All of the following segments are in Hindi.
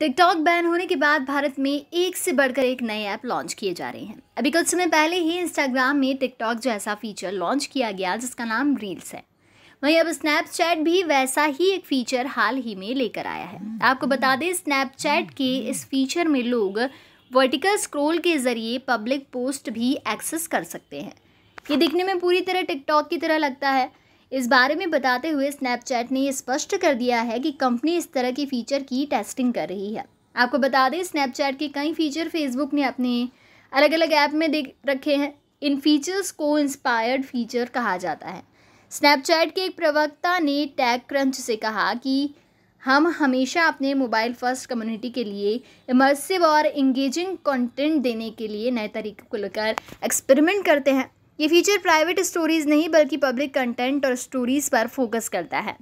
टिकटॉक बैन होने के बाद भारत में एक से बढ़कर एक नए ऐप लॉन्च किए जा रहे हैं अभी कुछ समय पहले ही इंस्टाग्राम में टिकटॉक जैसा फीचर लॉन्च किया गया जिसका नाम रील्स है वहीं अब स्नैपचैट भी वैसा ही एक फीचर हाल ही में लेकर आया है आपको बता दें स्नैपचैट के इस फीचर में लोग वर्टिकल स्क्रोल के ज़रिए पब्लिक पोस्ट भी एक्सेस कर सकते हैं ये दिखने में पूरी तरह टिकटॉक की तरह लगता है इस बारे में बताते हुए स्नैपचैट ने यह स्पष्ट कर दिया है कि कंपनी इस तरह की फ़ीचर की टेस्टिंग कर रही है आपको बता दें स्नैपचैट के कई फ़ीचर फेसबुक ने अपने अलग अलग ऐप में देख रखे हैं इन फीचर्स को इंस्पायर्ड फीचर कहा जाता है स्नैपचैट के एक प्रवक्ता ने टैग क्रंच से कहा कि हम हमेशा अपने मोबाइल फर्स्ट कम्युनिटी के लिए इमर्सिव और इंगेजिंग कंटेंट देने के लिए नए तरीक़ों को लेकर एक्सपेरिमेंट करते हैं ये फीचर प्राइवेट स्टोरीज़ नहीं बल्कि पब्लिक कंटेंट और स्टोरीज़ पर फोकस करता है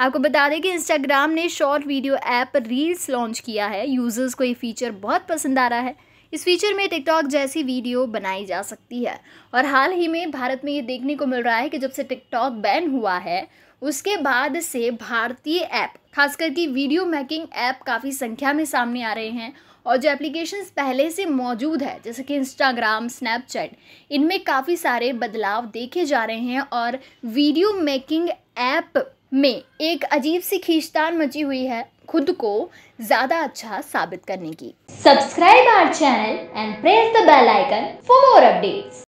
आपको बता दें कि इंस्टाग्राम ने short video app reels launch किया है यूज़र्स को ये फीचर बहुत पसंद आ रहा है इस फीचर में टिकटॉक जैसी वीडियो बनाई जा सकती है और हाल ही में भारत में ये देखने को मिल रहा है कि जब से टिकटॉक बैन हुआ है उसके बाद से भारतीय ऐप खासकर करके वीडियो मेकिंग ऐप काफ़ी संख्या में सामने आ रहे हैं और जो एप्लीकेशंस पहले से मौजूद है जैसे कि इंस्टाग्राम स्नैपचैट इनमें काफ़ी सारे बदलाव देखे जा रहे हैं और वीडियो मेकिंग ऐप में एक अजीब सी खींचतान मची हुई है खुद को ज्यादा अच्छा साबित करने की subscribe our channel and press the bell icon for more updates